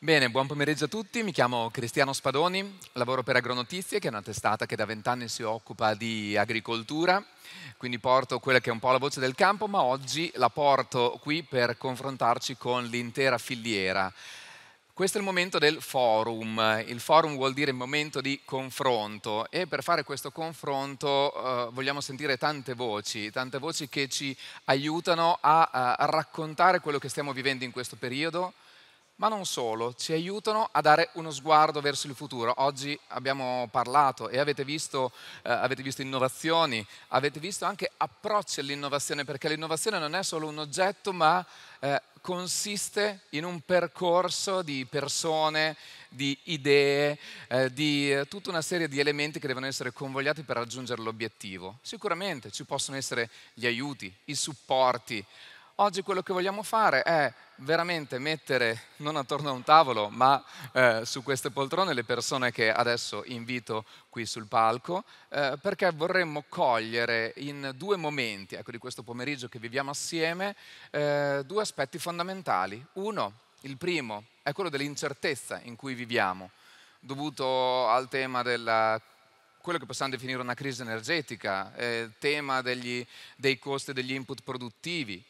Bene, buon pomeriggio a tutti, mi chiamo Cristiano Spadoni, lavoro per Agronotizie, che è una testata che da vent'anni si occupa di agricoltura, quindi porto quella che è un po' la voce del campo, ma oggi la porto qui per confrontarci con l'intera filiera. Questo è il momento del forum, il forum vuol dire momento di confronto e per fare questo confronto eh, vogliamo sentire tante voci, tante voci che ci aiutano a, eh, a raccontare quello che stiamo vivendo in questo periodo, ma non solo, ci aiutano a dare uno sguardo verso il futuro. Oggi abbiamo parlato e avete visto, eh, avete visto innovazioni, avete visto anche approcci all'innovazione, perché l'innovazione non è solo un oggetto, ma eh, consiste in un percorso di persone, di idee, eh, di tutta una serie di elementi che devono essere convogliati per raggiungere l'obiettivo. Sicuramente ci possono essere gli aiuti, i supporti, Oggi quello che vogliamo fare è veramente mettere non attorno a un tavolo, ma eh, su queste poltrone le persone che adesso invito qui sul palco, eh, perché vorremmo cogliere in due momenti ecco, di questo pomeriggio che viviamo assieme eh, due aspetti fondamentali. Uno, il primo, è quello dell'incertezza in cui viviamo, dovuto al tema della quello che possiamo definire una crisi energetica, il eh, tema degli, dei costi degli input produttivi,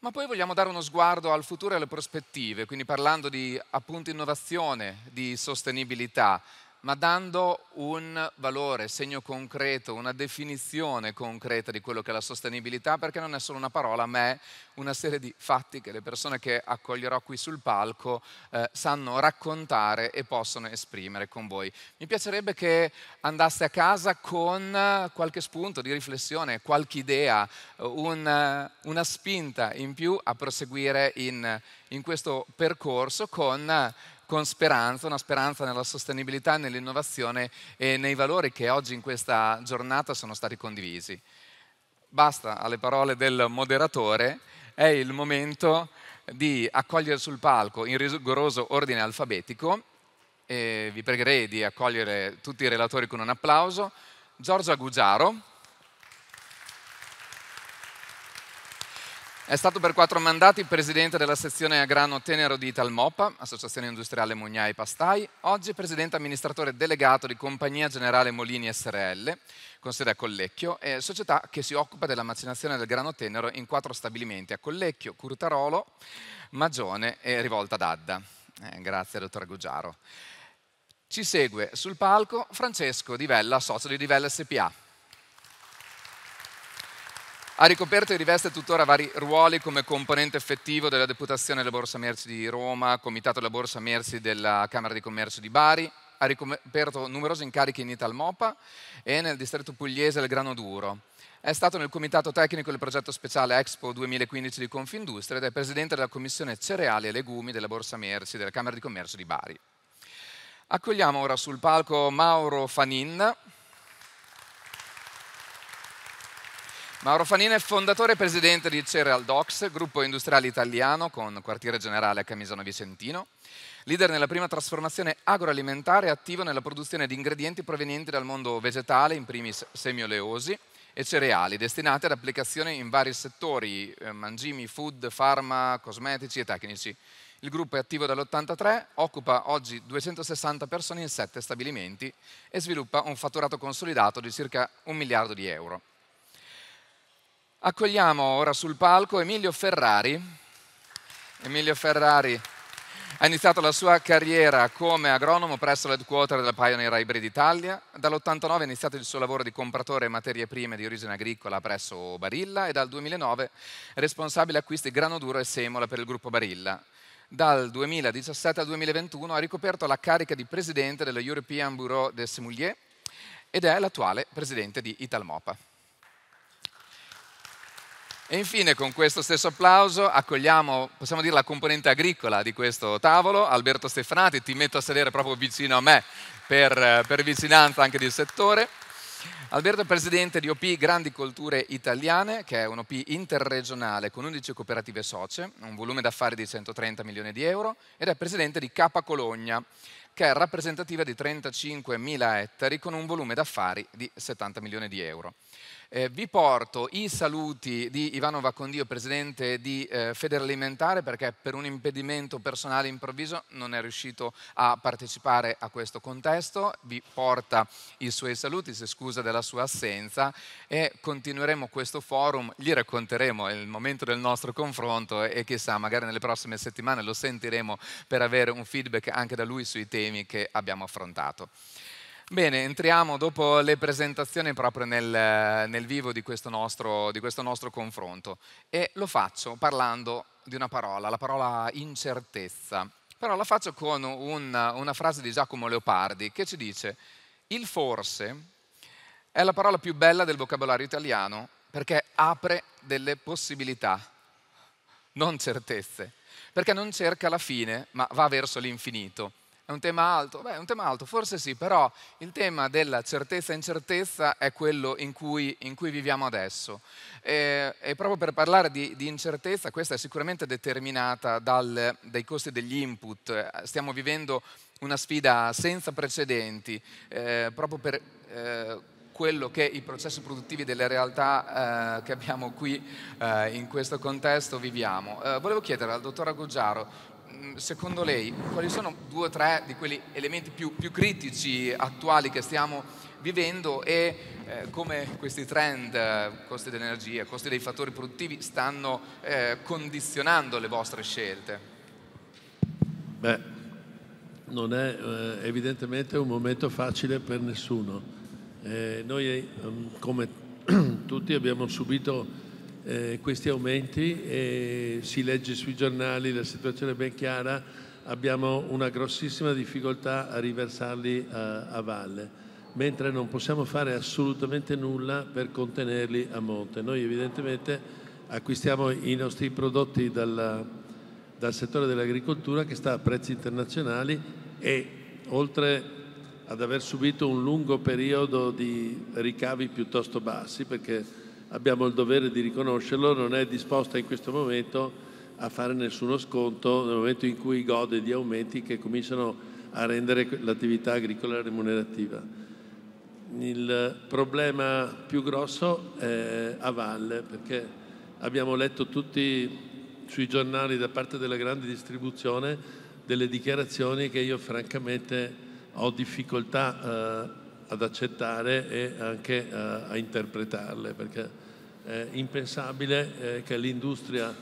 ma poi vogliamo dare uno sguardo al futuro e alle prospettive, quindi parlando di appunto innovazione, di sostenibilità, ma dando un valore, segno concreto, una definizione concreta di quello che è la sostenibilità, perché non è solo una parola, ma è una serie di fatti che le persone che accoglierò qui sul palco eh, sanno raccontare e possono esprimere con voi. Mi piacerebbe che andaste a casa con qualche spunto di riflessione, qualche idea, un, una spinta in più a proseguire in, in questo percorso con con speranza, una speranza nella sostenibilità, nell'innovazione e nei valori che oggi in questa giornata sono stati condivisi. Basta alle parole del moderatore, è il momento di accogliere sul palco in rigoroso ordine alfabetico e vi pregherei di accogliere tutti i relatori con un applauso. Giorgio Agugiaro, È stato per quattro mandati presidente della sezione a grano tenero di Italmopa, associazione industriale Mugnai Pastai, oggi presidente amministratore delegato di Compagnia Generale Molini SRL, con sede a Collecchio, e società che si occupa della macinazione del grano tenero in quattro stabilimenti a Collecchio, Curtarolo, Magione e Rivolta d'Adda. Eh, grazie, dottor Gugiaro. Ci segue sul palco Francesco Di Vella, socio di Di Vella SPA. Ha ricoperto e riveste tuttora vari ruoli come componente effettivo della Deputazione della Borsa Merci di Roma, Comitato della Borsa Merci della Camera di Commercio di Bari, ha ricoperto numerosi incarichi in Italmopa e nel distretto pugliese del Grano Duro. È stato nel comitato tecnico del progetto speciale Expo 2015 di Confindustria ed è presidente della commissione cereali e legumi della Borsa Merci della Camera di Commercio di Bari. Accogliamo ora sul palco Mauro Fanin, Mauro Fanina è fondatore e presidente di Cereal Docs, gruppo industriale italiano con quartiere generale a Camisano Vicentino, leader nella prima trasformazione agroalimentare e attivo nella produzione di ingredienti provenienti dal mondo vegetale, in primis semioleosi e cereali, destinati ad applicazione in vari settori, eh, mangimi, food, farma, cosmetici e tecnici. Il gruppo è attivo dall'83, occupa oggi 260 persone in 7 stabilimenti e sviluppa un fatturato consolidato di circa un miliardo di euro. Accogliamo ora sul palco Emilio Ferrari. Emilio Ferrari ha iniziato la sua carriera come agronomo presso l'headquarter della Pioneer Hybrid Italia. Dall'89 ha iniziato il suo lavoro di compratore materie prime di origine agricola presso Barilla e dal 2009 è responsabile acquisti grano duro e semola per il gruppo Barilla. Dal 2017 al 2021 ha ricoperto la carica di presidente dello European Bureau des Semouliers ed è l'attuale presidente di Italmopa. E infine con questo stesso applauso accogliamo, possiamo dire, la componente agricola di questo tavolo, Alberto Stefanati, ti metto a sedere proprio vicino a me per, per vicinanza anche del settore. Alberto è presidente di OP Grandi Colture Italiane, che è un OP interregionale con 11 cooperative socie, un volume d'affari di 130 milioni di euro, ed è presidente di Capa Cologna, che è rappresentativa di 35 mila ettari con un volume d'affari di 70 milioni di euro. Eh, vi porto i saluti di Ivano Vacondio, presidente di eh, Federalimentare, perché per un impedimento personale improvviso non è riuscito a partecipare a questo contesto. Vi porta i suoi saluti, si scusa della sua assenza e continueremo questo forum, gli racconteremo il momento del nostro confronto e chissà, magari nelle prossime settimane lo sentiremo per avere un feedback anche da lui sui temi che abbiamo affrontato. Bene, entriamo dopo le presentazioni proprio nel, nel vivo di questo, nostro, di questo, nostro, confronto e lo faccio parlando di una parola, la parola incertezza, però la faccio con un, una frase di Giacomo Leopardi che ci dice il forse è la parola più bella del vocabolario italiano perché apre delle possibilità, non certezze, perché non cerca la fine ma va verso l'infinito. È un tema alto? Beh, è un tema alto, forse sì, però il tema della certezza e incertezza è quello in cui, in cui viviamo adesso. E, eh, e, proprio per parlare di, di, incertezza, questa è sicuramente determinata dal, dai costi degli input. Stiamo vivendo una sfida senza precedenti, eh, proprio per... Eh, quello che i processi produttivi delle realtà eh, che abbiamo qui eh, in questo contesto viviamo. Eh, volevo chiedere al dottor Agugiaro Mm, secondo lei, quali sono due o tre di quegli elementi più, più critici attuali che stiamo vivendo e eh, come questi trend, eh, costi dell'energia, costi dei fattori produttivi, stanno eh, condizionando le vostre scelte? Beh, non è eh, evidentemente un momento facile per nessuno. Eh, noi, eh, come tutti, abbiamo subito eh, questi aumenti e si legge sui giornali, la situazione è ben chiara, abbiamo una grossissima difficoltà a riversarli a, eh, a valle mentre non possiamo fare assolutamente nulla per contenerli a monte. Noi evidentemente acquistiamo i nostri prodotti dalla, dal settore dell'agricoltura che sta a prezzi internazionali e oltre ad aver subito un lungo periodo di ricavi piuttosto bassi, perché abbiamo il dovere di riconoscerlo, non è disposta in questo momento a fare nessuno sconto nel momento in cui gode di aumenti che cominciano a rendere l'attività agricola remunerativa. Il problema più grosso è a valle perché abbiamo letto tutti sui giornali da parte della grande distribuzione delle dichiarazioni che io francamente ho difficoltà eh, ad accettare e anche eh, a interpretarle perché eh, impensabile eh, che l'industria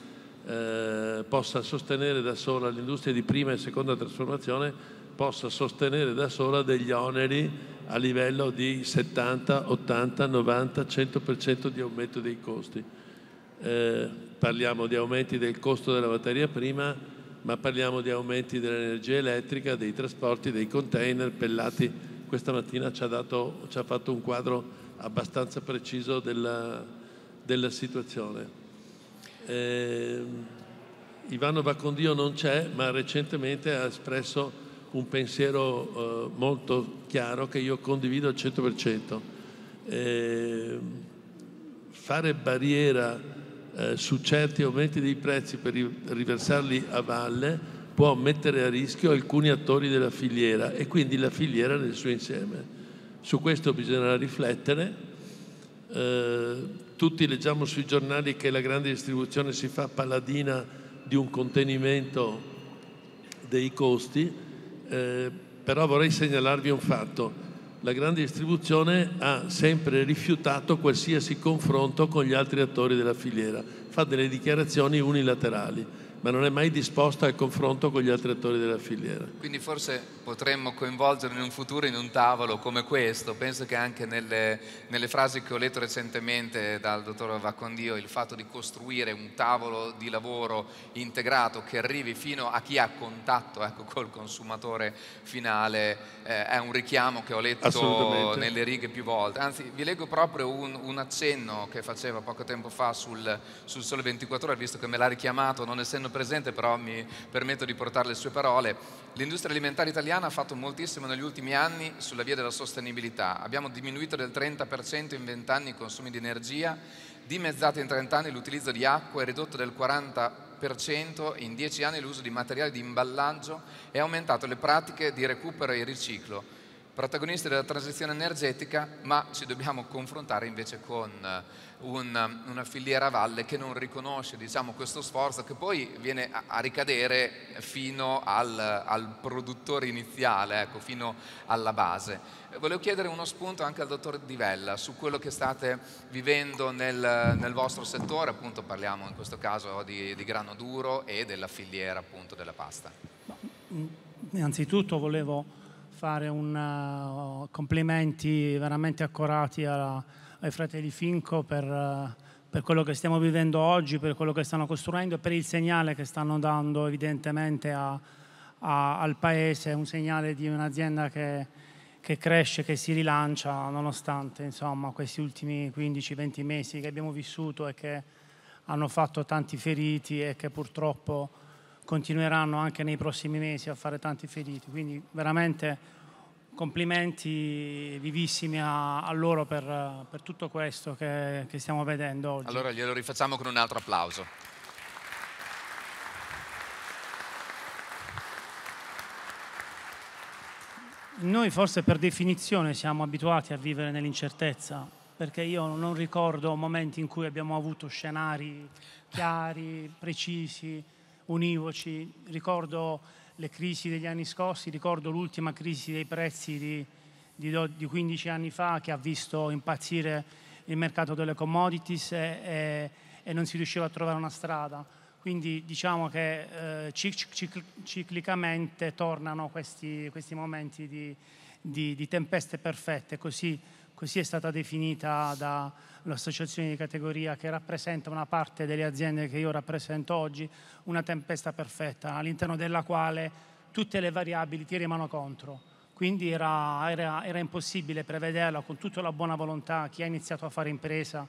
eh, possa sostenere da sola, l'industria di prima e seconda trasformazione possa sostenere da sola degli oneri a livello di 70, 80, 90, 100% di aumento dei costi. Eh, parliamo di aumenti del costo della materia prima, ma parliamo di aumenti dell'energia elettrica, dei trasporti, dei container, pellati. Questa mattina ci ha, dato, ci ha fatto un quadro abbastanza preciso della, della situazione. Eh, Ivano Vacondio non c'è, ma recentemente ha espresso un pensiero eh, molto chiaro che io condivido al 100%. Eh, fare barriera eh, su certi aumenti dei prezzi per riversarli a valle può mettere a rischio alcuni attori della filiera e quindi la filiera nel suo insieme. Su questo bisognerà riflettere. Eh, tutti leggiamo sui giornali che la grande distribuzione si fa paladina di un contenimento dei costi, eh, però vorrei segnalarvi un fatto. La grande distribuzione ha sempre rifiutato qualsiasi confronto con gli altri attori della filiera, fa delle dichiarazioni unilaterali ma non è mai disposta al confronto con gli altri attori della filiera. Quindi forse potremmo coinvolgere in un futuro in un tavolo come questo, penso che anche nelle, nelle frasi che ho letto recentemente dal dottor Vaccondio, il fatto di costruire un tavolo di lavoro integrato che arrivi fino a chi ha contatto ecco, col consumatore finale eh, è un richiamo che ho letto nelle righe più volte. Anzi, vi leggo proprio un, un accenno che faceva poco tempo fa sul, sul Sole 24 ore, visto che me l'ha richiamato, non essendo presente, però mi permetto di portare le sue parole. L'industria alimentare italiana ha fatto moltissimo negli ultimi anni sulla via della sostenibilità. Abbiamo diminuito del 30% in 20 anni i consumi di energia, dimezzato in 30 anni l'utilizzo di acqua e ridotto del 40% in 10 anni l'uso di materiali di imballaggio e aumentato le pratiche di recupero e riciclo protagonisti della transizione energetica, ma ci dobbiamo confrontare invece con eh, un, eh, una filiera a valle che non riconosce diciamo, questo sforzo che poi viene a, a ricadere fino al, al produttore iniziale, ecco, fino alla base. Volevo chiedere uno spunto anche al dottor Di Vella su quello che state vivendo nel, nel vostro settore, appunto parliamo in questo caso di, di grano duro e della filiera appunto della pasta. No, mm, innanzitutto volevo fare un uh, complimenti veramente accorati alla, ai fratelli Finco per, uh, per, quello che stiamo vivendo oggi, per quello che stanno costruendo e per il segnale che stanno dando evidentemente a, a, al Paese, un segnale di un'azienda che, che, cresce, che si rilancia nonostante insomma, questi ultimi 15-20 mesi che abbiamo vissuto e che hanno fatto tanti feriti e che purtroppo continueranno anche nei prossimi mesi a fare tanti feriti. Quindi veramente complimenti vivissimi a, a loro per, per, tutto questo che, che stiamo vedendo oggi. Allora glielo rifacciamo con un altro applauso. Noi forse per definizione siamo abituati a vivere nell'incertezza, perché io non ricordo momenti in cui abbiamo avuto scenari chiari, precisi, univoci. Ricordo le crisi degli anni scorsi, ricordo l'ultima crisi dei prezzi di, di, di 15 anni fa che ha visto impazzire il mercato delle commodities e, e, e non si riusciva a trovare una strada. Quindi diciamo che eh, ciclicamente tornano questi, questi momenti di, di, di tempeste perfette, così così è stata definita dall'associazione di categoria che rappresenta una parte delle aziende che io rappresento oggi, una tempesta perfetta all'interno della quale tutte le variabili tirano contro. Quindi era, era, era impossibile prevederla con tutta la buona volontà chi ha iniziato a fare impresa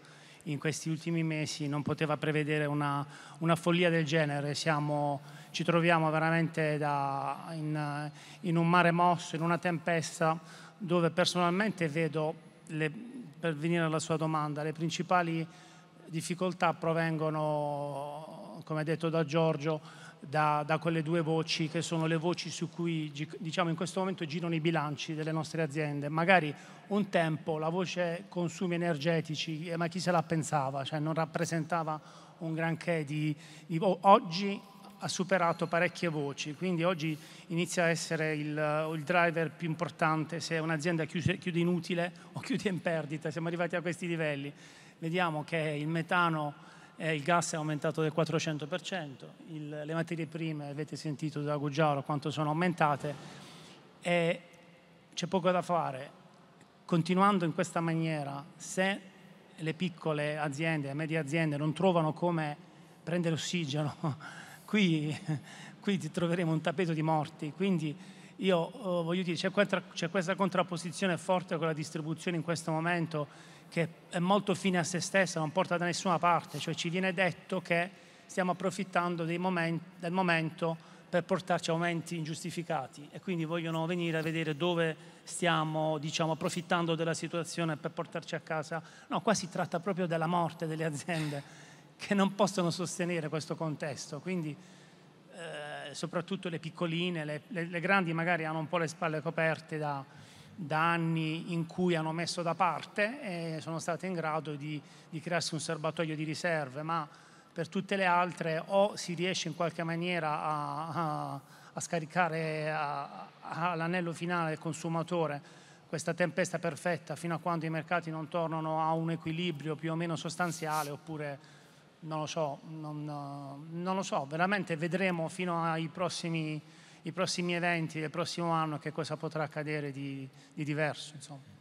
in questi ultimi mesi non poteva prevedere una, una follia del genere. Siamo, ci troviamo veramente da, in, in un mare mosso, in una tempesta dove personalmente vedo le, per venire alla sua domanda, le principali difficoltà provengono, come detto da Giorgio, da, da, quelle due voci che sono le voci su cui diciamo, in questo momento girano i bilanci delle nostre aziende. Magari un tempo la voce consumi energetici, eh, ma chi se la pensava? Cioè non rappresentava un granché di, di oggi ha superato parecchie voci, quindi oggi inizia a essere il, eh, il driver più importante se un'azienda chiude, chiude inutile o chiude in perdita, siamo arrivati a questi livelli. Vediamo che il metano eh, il gas è aumentato del 400%, il, le materie prime, avete sentito da Gugiaro quanto sono aumentate, e c'è poco da fare. Continuando in questa maniera, se le piccole aziende, le medie aziende non trovano come prendere ossigeno qui, qui ti troveremo un tappeto di morti. Quindi io oh, voglio dire, c'è, questa, c'è questa contrapposizione forte con la distribuzione in questo momento che è molto fine a se stessa, non porta da nessuna parte, cioè ci viene detto che stiamo approfittando momenti, del momento per portarci aumenti ingiustificati e quindi vogliono venire a vedere dove stiamo diciamo, approfittando della situazione per portarci a casa. No, qua si tratta proprio della morte delle aziende che non possono sostenere questo contesto, quindi eh, soprattutto le piccoline, le, le, le, grandi magari hanno un po' le spalle coperte da, da, anni in cui hanno messo da parte e sono state in grado di, di crearsi un serbatoio di riserve, ma per tutte le altre o si riesce in qualche maniera a, a, a scaricare all'anello finale del consumatore questa tempesta perfetta fino a quando i mercati non tornano a un equilibrio più o meno sostanziale oppure non lo so, non, non lo so, veramente vedremo fino ai prossimi, prossimi, eventi del prossimo anno che cosa potrà accadere di, di diverso. Insomma.